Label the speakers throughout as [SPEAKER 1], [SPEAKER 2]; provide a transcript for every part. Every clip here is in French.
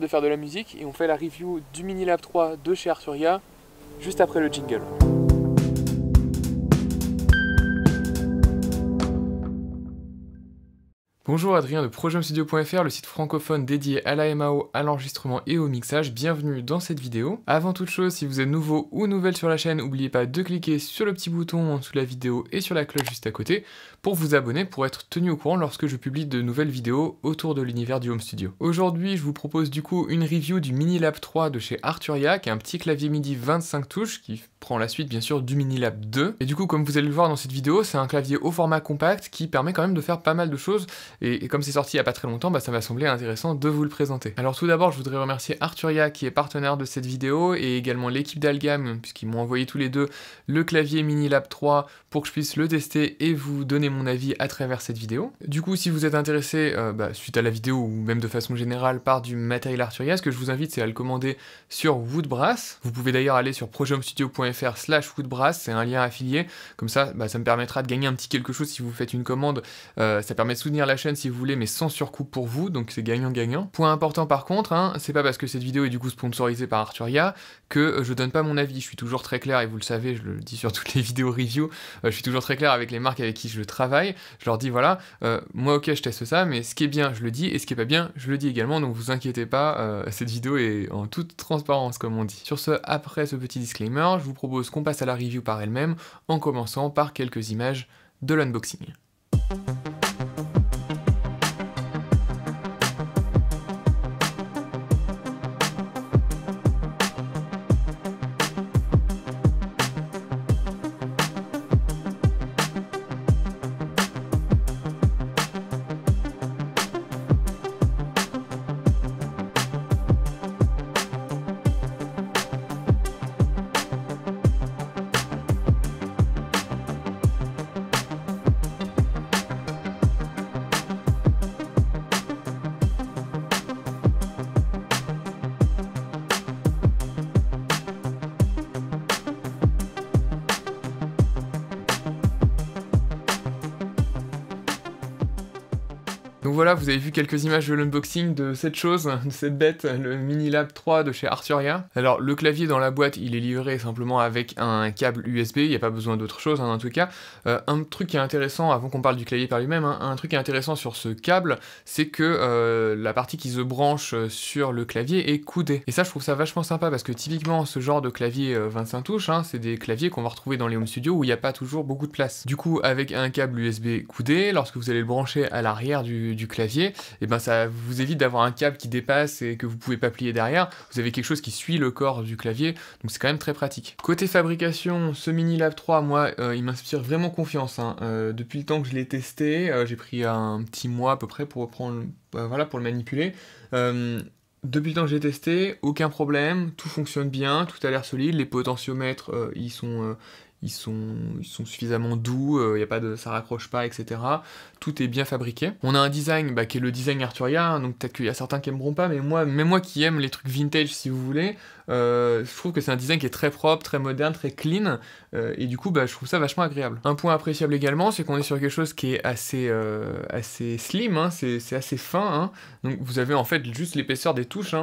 [SPEAKER 1] de faire de la musique et on fait la review du mini lab 3 de chez Arturia juste après le jingle. Bonjour Adrien de ProjeumStudio.fr, le site francophone dédié à la MAO, à l'enregistrement et au mixage. Bienvenue dans cette vidéo. Avant toute chose, si vous êtes nouveau ou nouvelle sur la chaîne, n'oubliez pas de cliquer sur le petit bouton en dessous de la vidéo et sur la cloche juste à côté pour vous abonner pour être tenu au courant lorsque je publie de nouvelles vidéos autour de l'univers du home studio. Aujourd'hui, je vous propose du coup une review du Minilab 3 de chez Arturia, qui est un petit clavier MIDI 25 touches qui prend la suite bien sûr du Minilab 2. Et du coup, comme vous allez le voir dans cette vidéo, c'est un clavier au format compact qui permet quand même de faire pas mal de choses et, comme c'est sorti il n'y a pas très longtemps, bah, ça m'a semblé intéressant de vous le présenter. Alors tout d'abord, je voudrais remercier Arturia qui est partenaire de cette vidéo et également l'équipe d'Algam puisqu'ils m'ont envoyé tous les deux le clavier Mini Lab 3 pour que je puisse le tester et vous donner mon avis à travers cette vidéo. Du coup, si vous êtes intéressé, euh, bah, suite à la vidéo ou même de façon générale par du matériel Arturia, ce que je vous invite c'est à le commander sur Woodbrass. Vous pouvez d'ailleurs aller sur projeumstudio.fr slash Woodbrass, c'est un lien affilié. Comme ça, bah, ça me permettra de gagner un petit quelque chose si vous faites une commande. Euh, ça permet de soutenir la chaîne si vous voulez, mais sans surcoût pour vous, donc c'est gagnant-gagnant. Point important par contre, hein, c'est pas parce que cette vidéo est du coup sponsorisée par Arturia que euh, je donne pas mon avis. Je suis toujours très clair, et vous le savez, je le dis sur toutes les vidéos review, euh, je suis toujours très clair avec les marques avec qui je travaille. Je leur dis voilà, euh, moi ok, je teste ça, mais ce qui est bien, je le dis, et ce qui est pas bien, je le dis également, donc vous inquiétez pas, cette vidéo est en toute transparence, comme on dit. Sur ce, après ce petit disclaimer, je vous propose qu'on passe à la review par elle-même, en commençant par quelques images de l'unboxing. voilà, vous avez vu quelques images de l'unboxing de cette chose, de cette bête, le Mini Lab 3 de chez Arturia. Alors le clavier dans la boîte, il est livré simplement avec un câble USB, il n'y a pas besoin d'autre chose hein, en tout cas. Euh, un truc qui est intéressant, avant qu'on parle du clavier par lui-même, hein, un truc qui est intéressant sur ce câble, c'est que euh, la partie qui se branche euh, sur le clavier est coudée. Et ça je trouve ça vachement sympa parce que typiquement ce genre de clavier 25 touches, hein, c'est des claviers qu'on va retrouver dans les home studios où il n'y a pas toujours beaucoup de place. Du coup avec un câble USB coudé, lorsque vous allez le brancher à l'arrière du, du clavier, et eh ben ça vous évite d'avoir un câble qui dépasse et que vous pouvez pas plier derrière. Vous avez quelque chose qui suit le corps du clavier, donc c'est quand même très pratique. Côté fabrication, ce Mini Lab 3, moi, euh, il m'inspire vraiment confiance. Hein. Euh, depuis le temps que je l'ai testé, euh, j'ai pris un petit mois à peu près pour reprendre, bah, voilà, pour le manipuler. Depuis le temps que j'ai testé, aucun problème, tout fonctionne bien, tout a l'air solide, les potentiomètres ils, sont, ils sont, suffisamment doux, il euh, y a pas de, ça raccroche pas, etc. Tout est bien fabriqué. On a un design bah, qui est le design Arturia, hein, donc peut-être qu'il y a certains qui n'aimeront pas, mais moi, même moi qui aime les trucs vintage, si vous voulez, euh, je trouve que c'est un design qui est très propre, très moderne, très clean, euh, et du coup, bah, je trouve ça vachement agréable. Un point appréciable également, c'est qu'on est sur quelque chose qui est assez, assez slim, hein, c'est assez fin, hein. donc vous avez en fait juste l'épaisseur des touches,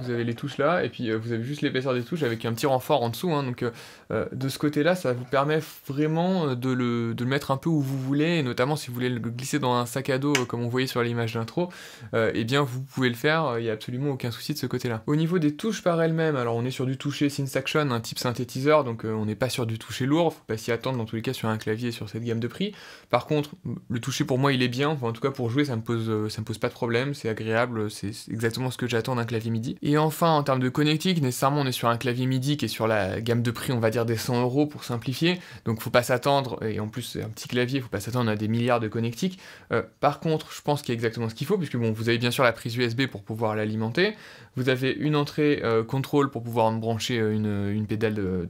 [SPEAKER 1] vous avez les touches là, et puis euh, vous avez juste l'épaisseur des touches avec un petit renfort en dessous. Hein, donc euh, euh, de ce côté-là, ça vous permet vraiment de le, mettre un peu où vous voulez, et notamment si vous voulez le glisser dans un sac à dos, comme on voyait sur l'image d'intro, et eh bien vous pouvez le faire, il n'y a absolument aucun souci de ce côté-là. Au niveau des touches par elles-mêmes, alors on est sur du toucher Synth Action, un type synthétiseur, donc on n'est pas sur du toucher lourd, faut pas s'y attendre dans tous les cas sur un clavier sur cette gamme de prix. Par contre, le toucher pour moi il est bien, en tout cas pour jouer ça me pose, ça me pose pas de problème, c'est agréable, c'est exactement ce que j'attends d'un clavier MIDI. Et enfin, en termes de connectique, nécessairement, on est sur un clavier MIDI qui est sur la gamme de prix, on va dire des 100 euros pour simplifier. Donc, faut pas s'attendre, et en plus, c'est un petit clavier, faut pas s'attendre à des milliards de connectiques. Euh, par contre, je pense qu'il y a exactement ce qu'il faut, puisque bon, vous avez bien sûr la prise USB pour pouvoir l'alimenter. Vous avez une entrée euh, contrôle pour pouvoir brancher euh, une, pédale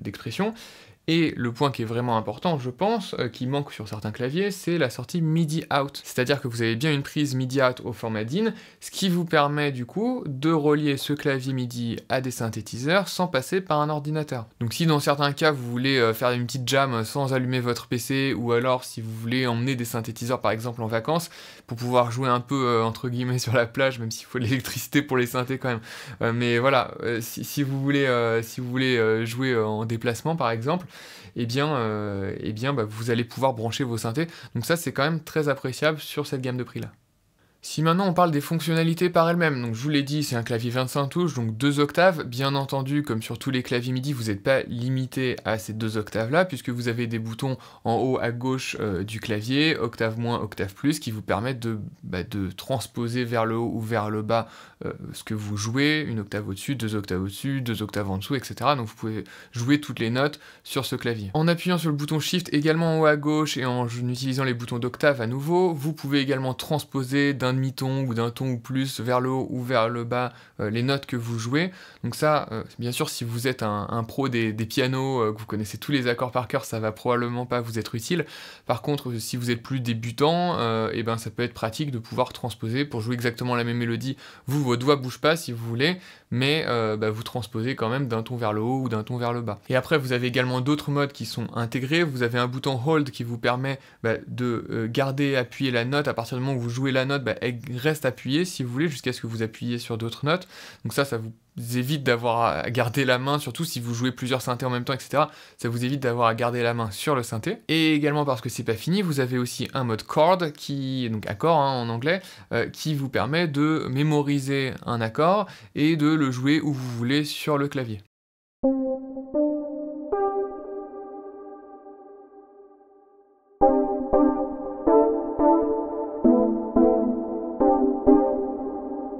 [SPEAKER 1] d'expression. Et le point qui est vraiment important, je pense, euh, qui manque sur certains claviers, c'est la sortie MIDI out. C'est-à-dire que vous avez bien une prise MIDI out au format DIN, ce qui vous permet du coup de relier ce clavier MIDI à des synthétiseurs sans passer par un ordinateur. Donc si dans certains cas vous voulez euh, faire une petite jam sans allumer votre PC, ou alors si vous voulez emmener des synthétiseurs par exemple en vacances, pour pouvoir jouer un peu euh, entre guillemets sur la plage, même s'il faut de l'électricité pour les synthés quand même. mais voilà, si, vous voulez, si vous voulez jouer en déplacement par exemple, et eh bien, euh, eh bien bah, vous allez pouvoir brancher vos synthés. Donc ça, c'est quand même très appréciable sur cette gamme de prix-là. Si maintenant on parle des fonctionnalités par elles-mêmes, donc je vous l'ai dit, c'est un clavier 25 touches, donc deux octaves. Bien entendu, comme sur tous les claviers MIDI, vous n'êtes pas limité à ces deux octaves-là, puisque vous avez des boutons en haut à gauche euh, du clavier, octave moins, octave plus, qui vous permettent de, bah, de transposer vers le haut ou vers le bas euh, ce que vous jouez, une octave au-dessus, deux octaves au-dessus, deux octaves en dessous, etc. Donc vous pouvez jouer toutes les notes sur ce clavier. En appuyant sur le bouton Shift également en haut à gauche et en utilisant les boutons d'octave à nouveau, vous pouvez également transposer d'un demi-ton ou d'un ton ou plus vers le haut ou vers le bas euh, les notes que vous jouez. Donc ça, euh, bien sûr, si vous êtes un, pro des, pianos, euh, que vous connaissez tous les accords par cœur, ça va probablement pas vous être utile. Par contre, si vous êtes plus débutant, et eh ben ça peut être pratique de pouvoir transposer pour jouer exactement la même mélodie. Vous, vos doigts bougent pas si vous voulez, mais bah, vous transposez quand même d'un ton vers le haut ou d'un ton vers le bas. Et après, vous avez également d'autres modes qui sont intégrés. Vous avez un bouton hold qui vous permet bah, de garder appuyer la note. À partir du moment où vous jouez la note, bah, elle reste appuyée, si vous voulez, jusqu'à ce que vous appuyiez sur d'autres notes. Donc ça, ça vous évite d'avoir à garder la main, surtout si vous jouez plusieurs synthés en même temps, etc. Ça vous évite d'avoir à garder la main sur le synthé. Et également parce que c'est pas fini, vous avez aussi un mode chord, qui, donc accord hein, en anglais, euh, qui vous permet de mémoriser un accord et de le jouer où vous voulez sur le clavier.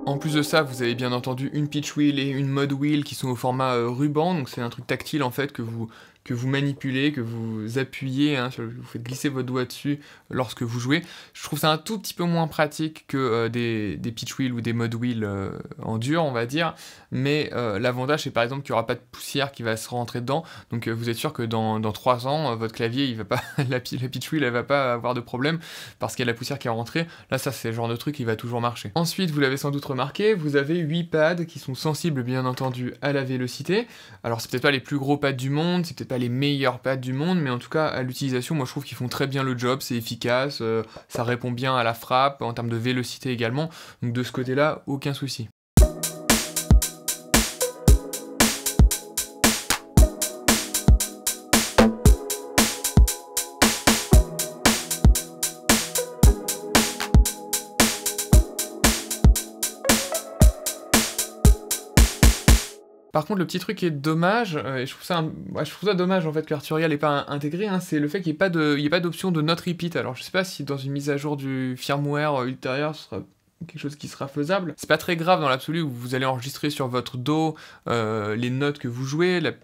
[SPEAKER 1] En plus de ça, vous avez bien entendu une pitch wheel et une mode wheel qui sont au format euh, ruban, donc c'est un truc tactile en fait que vous que vous manipulez, que vous appuyez, hein, vous faites glisser votre doigt dessus lorsque vous jouez. Je trouve ça un tout petit peu moins pratique que euh, des, pitch wheel ou des mod wheel euh, en dur, on va dire. Mais euh, l'avantage, c'est par exemple qu'il n'y aura pas de poussière qui va se rentrer dedans. Donc vous êtes sûr que dans, dans 3 ans, votre clavier, il va pas, la, pitch wheel, elle va pas avoir de problème parce qu'il y a de la poussière qui est rentrée. Là, ça, c'est le genre de truc qui va toujours marcher. Ensuite, vous l'avez sans doute remarqué, vous avez 8 pads qui sont sensibles, bien entendu, à la vélocité. Alors, c'est peut-être pas les plus gros pads du monde, c'est peut-être pas les meilleures pattes du monde, mais en tout cas, à l'utilisation, moi je trouve qu'ils font très bien le job, c'est efficace, euh, ça répond bien à la frappe, en termes de vélocité également. Donc de ce côté-là, aucun souci. Par contre, le petit truc qui est dommage, euh, et bah, je trouve, ça dommage en fait que pas intégré, hein, c'est le fait qu'il n'y ait pas d'option de, note repeat. Alors je sais pas si dans une mise à jour du firmware ultérieure ultérieur, ce sera quelque chose qui sera faisable. C'est pas très grave dans l'absolu où vous allez enregistrer sur votre dos euh, les notes que vous jouez, le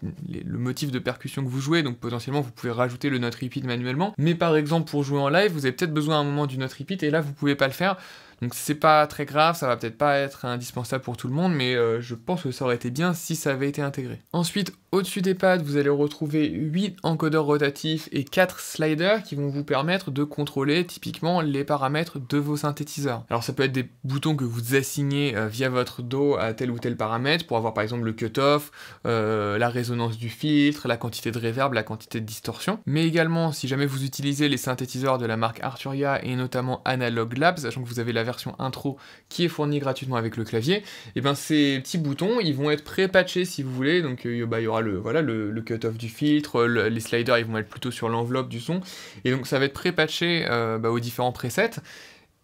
[SPEAKER 1] motif de percussion que vous jouez, donc potentiellement vous pouvez rajouter le note repeat manuellement. Mais par exemple pour jouer en live, vous avez peut-être besoin à un moment du note repeat et là vous pouvez pas le faire. Donc c'est pas très grave, ça va peut-être pas être indispensable pour tout le monde, mais euh, je pense que ça aurait été bien si ça avait été intégré. Ensuite, au-dessus des pads, vous allez retrouver 8 encodeurs rotatifs et 4 sliders qui vont vous permettre de contrôler typiquement les paramètres de vos synthétiseurs. Alors ça peut être des boutons que vous assignez euh, via votre dos à tel ou tel paramètre pour avoir par exemple le cutoff, euh, la résonance du filtre, la quantité de reverb, la quantité de distorsion. Mais également si jamais vous utilisez les synthétiseurs de la marque Arturia et notamment Analog Labs, sachant que vous avez la version intro qui est fournie gratuitement avec le clavier, et eh ben ces petits boutons ils vont être pré-patchés si vous voulez, donc euh, bah, il y aura le, voilà, le, cut-off du filtre, les sliders ils vont être plutôt sur l'enveloppe du son, et donc ça va être pré-patché euh, bah, aux différents presets,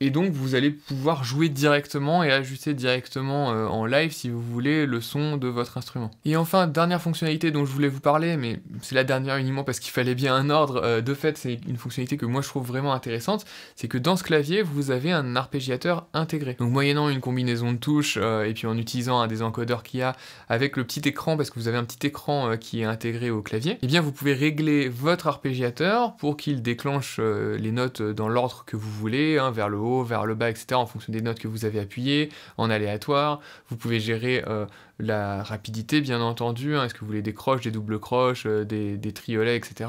[SPEAKER 1] et donc vous allez pouvoir jouer directement et ajuster directement euh, en live si vous voulez le son de votre instrument. Et enfin, dernière fonctionnalité dont je voulais vous parler, mais c'est la dernière uniquement parce qu'il fallait bien un ordre, euh, de fait c'est une fonctionnalité que moi je trouve vraiment intéressante, c'est que dans ce clavier vous avez un arpégiateur intégré. Donc moyennant une combinaison de touches euh, et puis en utilisant un des encodeurs qu'il y a avec le petit écran, parce que vous avez un petit écran qui est intégré au clavier, et eh bien vous pouvez régler votre arpégiateur pour qu'il déclenche les notes dans l'ordre que vous voulez, hein, vers le haut vers le bas, etc. en fonction des notes que vous avez appuyées, en aléatoire. Vous pouvez gérer euh, la rapidité, bien entendu. Hein. Est-ce que vous voulez des croches, des doubles croches, euh, des triolets, etc.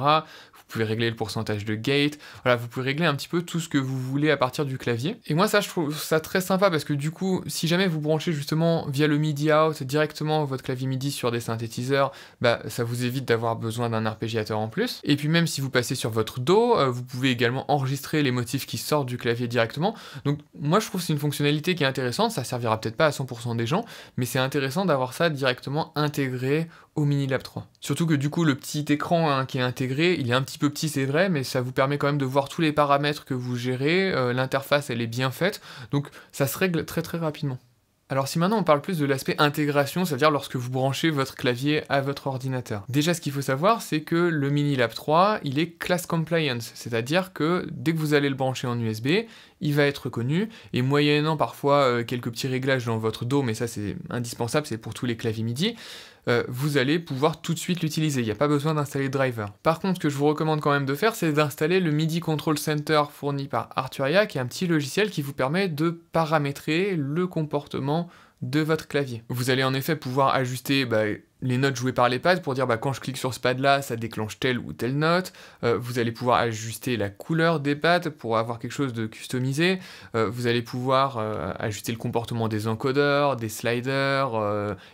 [SPEAKER 1] Vous pouvez régler le pourcentage de gate, voilà, vous pouvez régler un petit peu tout ce que vous voulez à partir du clavier. Et moi ça je trouve ça très sympa parce que du coup, si jamais vous branchez justement via le MIDI out directement votre clavier MIDI sur des synthétiseurs, bah ça vous évite d'avoir besoin d'un arpégiateur en plus. Et puis même si vous passez sur votre dos, euh, vous pouvez également enregistrer les motifs qui sortent du clavier directement. Donc moi je trouve c'est une fonctionnalité qui est intéressante, ça servira peut-être pas à 100% des gens, mais c'est intéressant d'avoir ça directement intégré Mini Lab 3. Surtout que du coup le petit écran hein, qui est intégré, il est un petit peu petit c'est vrai, mais ça vous permet quand même de voir tous les paramètres que vous gérez, euh, l'interface elle est bien faite, donc ça se règle très très rapidement. Alors si maintenant on parle plus de l'aspect intégration, c'est-à-dire lorsque vous branchez votre clavier à votre ordinateur. Déjà ce qu'il faut savoir c'est que le Mini Lab 3 il est class compliance, c'est-à-dire que dès que vous allez le brancher en USB, il va être connu et moyennant parfois euh, quelques petits réglages dans votre dos, mais ça c'est indispensable, c'est pour tous les claviers MIDI, euh, vous allez pouvoir tout de suite l'utiliser, il n'y a pas besoin d'installer driver. Par contre, ce que je vous recommande quand même de faire, c'est d'installer le MIDI Control Center fourni par Arturia, qui est un petit logiciel qui vous permet de paramétrer le comportement de votre clavier. Vous allez en effet pouvoir ajuster bah, les notes jouées par les pads pour dire bah, quand je clique sur ce pad là, ça déclenche telle ou telle note. Euh, vous allez pouvoir ajuster la couleur des pads pour avoir quelque chose de customisé. Euh, vous allez pouvoir euh, ajuster le comportement des encodeurs, des sliders,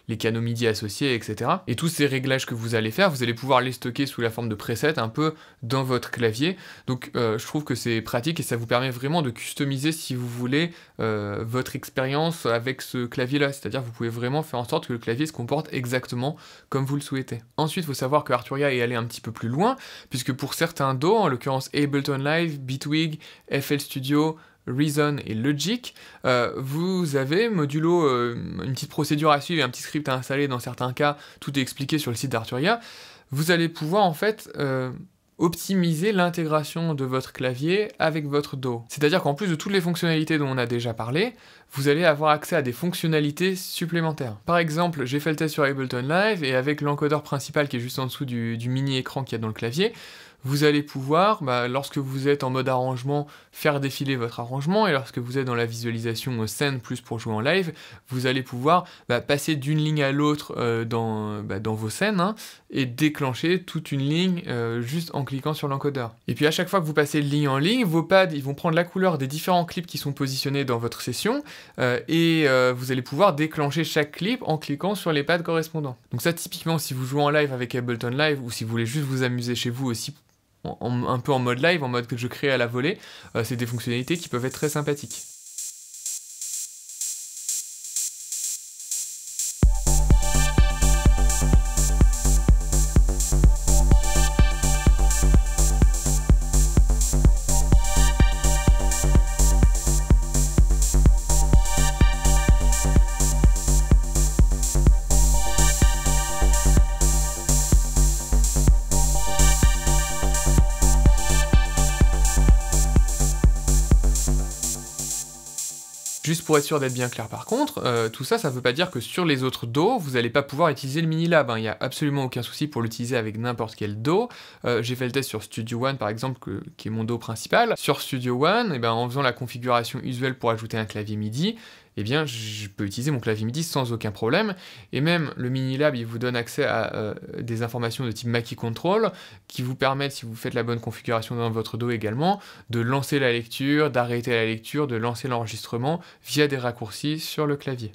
[SPEAKER 1] les canaux MIDI associés, etc. Et tous ces réglages que vous allez faire, vous allez pouvoir les stocker sous la forme de presets un peu dans votre clavier. Donc je trouve que c'est pratique et ça vous permet vraiment de customiser si vous voulez votre expérience avec ce clavier là. C'est-à-dire vous pouvez vraiment faire en sorte que le clavier se comporte exactement comme vous le souhaitez. Ensuite, il faut savoir que Arturia est allé un petit peu plus loin, puisque pour certains dos, en l'occurrence Ableton Live, Bitwig, FL Studio, Reason et Logic, euh, vous avez modulo euh, une petite procédure à suivre et un petit script à installer dans certains cas, tout est expliqué sur le site d'Arturia. Vous allez pouvoir en fait euh, optimiser l'intégration de votre clavier avec votre dos. C'est-à-dire qu'en plus de toutes les fonctionnalités dont on a déjà parlé, vous allez avoir accès à des fonctionnalités supplémentaires. Par exemple, j'ai fait le test sur Ableton Live et avec l'encodeur principal qui est juste en dessous du, mini-écran qu'il y a dans le clavier, vous allez pouvoir, bah, lorsque vous êtes en mode arrangement, faire défiler votre arrangement, et lorsque vous êtes dans la visualisation scène plus pour jouer en live, vous allez pouvoir bah, passer d'une ligne à l'autre euh, bah, dans, vos scènes, hein, et déclencher toute une ligne euh, juste en cliquant sur l'encodeur. Et puis à chaque fois que vous passez ligne en ligne, vos pads ils vont prendre la couleur des différents clips qui sont positionnés dans votre session euh, et euh, vous allez pouvoir déclencher chaque clip en cliquant sur les pads correspondants. Donc ça typiquement si vous jouez en live avec Ableton Live ou si vous voulez juste vous amuser chez vous aussi un peu en mode live, en mode que je crée à la volée, c'est des fonctionnalités qui peuvent être très sympathiques. pour être sûr d'être bien clair par contre, euh, tout ça, ça veut pas dire que sur les autres dos, vous n'allez pas pouvoir utiliser le mini lab. Hein. Il n'y a absolument aucun souci pour l'utiliser avec n'importe quel dos. Euh, j'ai fait le test sur Studio One par exemple, qui est mon dos principal. Sur Studio One, et eh ben, en faisant la configuration usuelle pour ajouter un clavier MIDI, eh bien, je peux utiliser mon clavier MIDI sans aucun problème. Et même le Minilab, il vous donne accès à euh, des informations de type Mackie Control qui vous permettent, si vous faites la bonne configuration dans votre dos également, de lancer la lecture, d'arrêter la lecture, de lancer l'enregistrement via des raccourcis sur le clavier.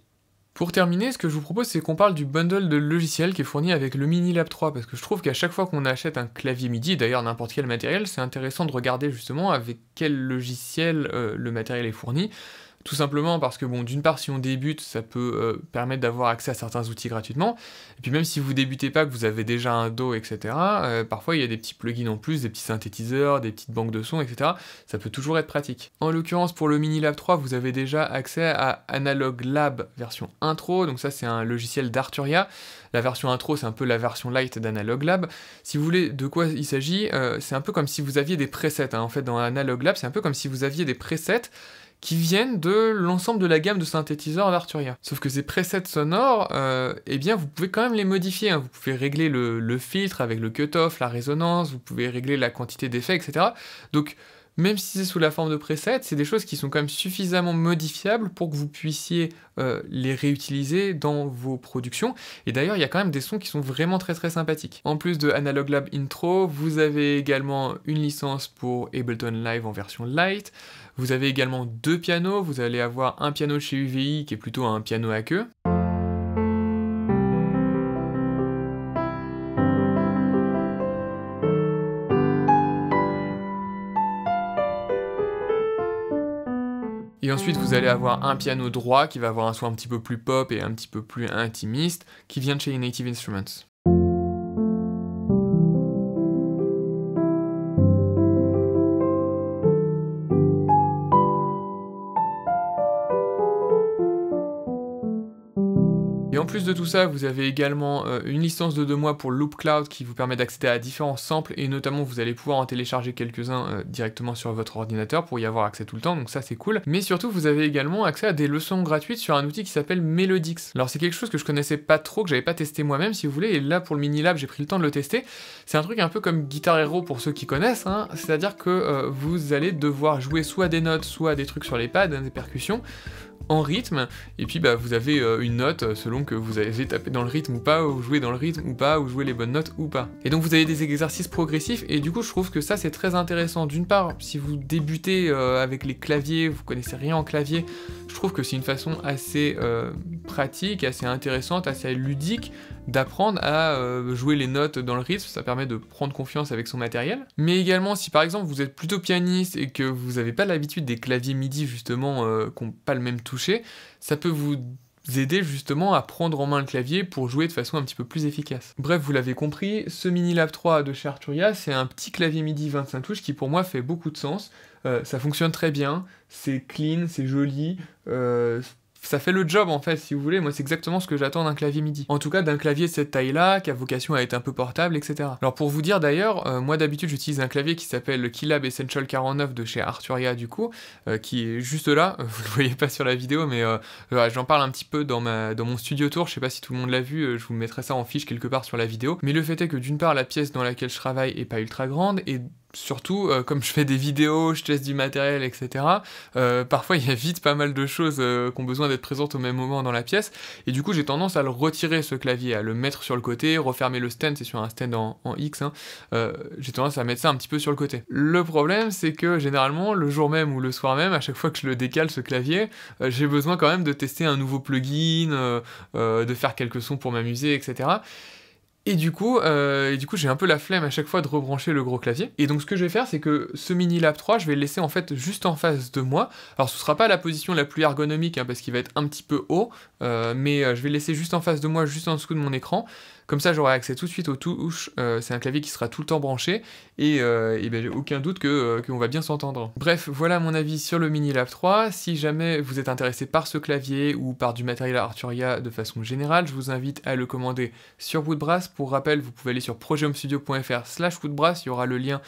[SPEAKER 1] Pour terminer, ce que je vous propose, c'est qu'on parle du bundle de logiciels qui est fourni avec le Mini 3, parce que je trouve qu'à chaque fois qu'on achète un clavier MIDI, d'ailleurs n'importe quel matériel, c'est intéressant de regarder justement avec quel logiciel euh, le matériel est fourni. Tout simplement parce que, bon, d'une part, si on débute, ça peut euh, permettre d'avoir accès à certains outils gratuitement. Et puis, même si vous débutez pas, que vous avez déjà un dos etc., euh, parfois il y a des petits plugins en plus, des petits synthétiseurs, des petites banques de sons, etc. Ça peut toujours être pratique. En l'occurrence, pour le Mini Lab 3, vous avez déjà accès à Analog Lab version intro. Donc, ça, c'est un logiciel d'Arturia. La version intro, c'est un peu la version light d'Analog Lab. Si vous voulez de quoi il s'agit, euh, c'est un peu comme si vous aviez des presets. Hein. En fait, dans Analog Lab, c'est un peu comme si vous aviez des presets qui viennent de l'ensemble de la gamme de synthétiseurs d'Arturia. Sauf que ces presets sonores, euh, eh bien, vous pouvez quand même les modifier. Hein. Vous pouvez régler le, le filtre avec le cutoff, la résonance, vous pouvez régler la quantité d'effets, etc. Donc, même si c'est sous la forme de presets, c'est des choses qui sont quand même suffisamment modifiables pour que vous puissiez euh, les réutiliser dans vos productions. Et d'ailleurs, il y a quand même des sons qui sont vraiment très très sympathiques. En plus de Analog Lab Intro, vous avez également une licence pour Ableton Live en version light. Vous avez également deux pianos, vous allez avoir un piano chez UVI qui est plutôt un piano à queue, Et ensuite, vous allez avoir un piano droit qui va avoir un son un petit peu plus pop et un petit peu plus intimiste qui vient de chez Native Instruments. plus de tout ça, vous avez également euh, une licence de deux mois pour Loop Cloud qui vous permet d'accéder à différents samples et notamment vous allez pouvoir en télécharger quelques-uns euh, directement sur votre ordinateur pour y avoir accès tout le temps, donc ça c'est cool. Mais surtout, vous avez également accès à des leçons gratuites sur un outil qui s'appelle Melodix. Alors c'est quelque chose que je connaissais pas trop, que j'avais pas testé moi-même si vous voulez, et là pour le mini lab j'ai pris le temps de le tester. C'est un truc un peu comme Guitar Hero pour ceux qui connaissent, hein. c'est-à-dire que euh, vous allez devoir jouer soit des notes, soit des trucs sur les pads, hein, des percussions en rythme, et puis bah, vous avez une note selon que vous avez tapé dans le rythme ou pas, ou jouer dans le rythme ou pas, ou jouer les bonnes notes ou pas. Et donc vous avez des exercices progressifs, et du coup je trouve que ça c'est très intéressant. D'une part, si vous débutez euh, avec les claviers, vous connaissez rien en clavier, je trouve que c'est une façon assez euh, pratique, assez intéressante, assez ludique d'apprendre à euh, jouer les notes dans le rythme, ça permet de prendre confiance avec son matériel. Mais également, si par exemple vous êtes plutôt pianiste et que vous n'avez pas l'habitude des claviers MIDI justement qui n'ont pas le même toucher, ça peut vous aider justement à prendre en main le clavier pour jouer de façon un petit peu plus efficace. Bref, vous l'avez compris, ce Mini Lab 3 de chez Arturia, c'est un petit clavier MIDI 25 touches qui pour moi fait beaucoup de sens. Euh, ça fonctionne très bien, c'est clean, c'est joli, euh, ça fait le job en fait, si vous voulez. Moi, c'est exactement ce que j'attends d'un clavier MIDI. En tout cas, d'un clavier de cette taille-là, qui a vocation à être un peu portable, etc. Alors, pour vous dire d'ailleurs, euh, moi d'habitude, j'utilise un clavier qui s'appelle le Keylab Essential 49 de chez Arturia, du coup, euh, qui est juste là. Euh, vous le voyez pas sur la vidéo, mais j'en parle un petit peu dans, ma, dans mon studio tour. Je sais pas si tout le monde l'a vu, je vous mettrai ça en fiche quelque part sur la vidéo. Mais le fait est que d'une part, la pièce dans laquelle je travaille est pas ultra grande, et surtout, euh, comme je fais des vidéos, je teste du matériel, etc., euh, parfois il y a vite pas mal de choses euh, qui ont besoin d'être présentes au même moment dans la pièce, et du coup j'ai tendance à le retirer ce clavier, à le mettre sur le côté, refermer le stand, c'est sur un stand en, X, hein. j'ai tendance à mettre ça un petit peu sur le côté. Le problème c'est que généralement le jour même ou le soir même, à chaque fois que je le décale ce clavier, j'ai besoin quand même de tester un nouveau plugin, de faire quelques sons pour m'amuser, etc. Et du coup, euh, et du coup, j'ai un peu la flemme à chaque fois de rebrancher le gros clavier. Et donc, ce que je vais faire, c'est que ce mini lap 3, je vais le laisser en fait juste en face de moi. Alors, ce ne sera pas la position la plus ergonomique hein, parce qu'il va être un petit peu haut, euh, mais euh, je vais le laisser juste en face de moi, juste en dessous de mon écran. Comme ça, j'aurai accès tout de suite aux touches. Euh, c'est un clavier qui sera tout le temps branché et, euh, ben, j'ai aucun doute que euh, qu'on va bien s'entendre. Bref, voilà mon avis sur le Mini Lab 3. Si jamais vous êtes intéressé par ce clavier ou par du matériel Arturia de façon générale, je vous invite à le commander sur Woodbrass. Pour rappel, vous pouvez aller sur projetomstudio.fr slash Woodbrass. Il y aura le lien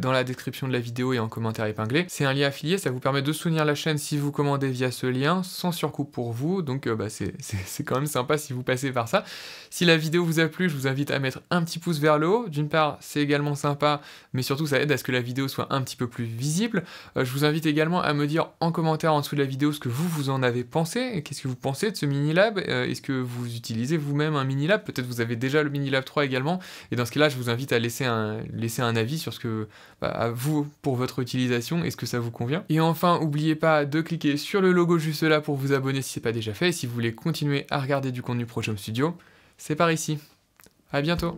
[SPEAKER 1] dans la description de la vidéo et en commentaire épinglé. C'est un lien affilié, ça vous permet de soutenir la chaîne si vous commandez via ce lien, sans surcoût pour vous. Donc, bah, c'est quand même sympa si vous passez par ça. Si la vidéo vous a plus je vous invite à mettre un petit pouce vers le haut. D'une part, c'est également sympa, mais surtout ça aide à ce que la vidéo soit un petit peu plus visible. Euh, je vous invite également à me dire en commentaire en dessous de la vidéo ce que vous vous en avez pensé. Qu'est-ce que vous pensez de ce mini lab euh, Est-ce que vous utilisez vous-même un mini lab Peut-être vous avez déjà le mini lab 3 également. Et dans ce cas-là, je vous invite à laisser un, laisser un avis sur ce que bah, à vous pour votre utilisation est-ce que ça vous convient. Et enfin, n'oubliez pas de cliquer sur le logo juste là pour vous abonner si ce n'est pas déjà fait. Et si vous voulez continuer à regarder du contenu Pro Studio, c'est par ici. À bientôt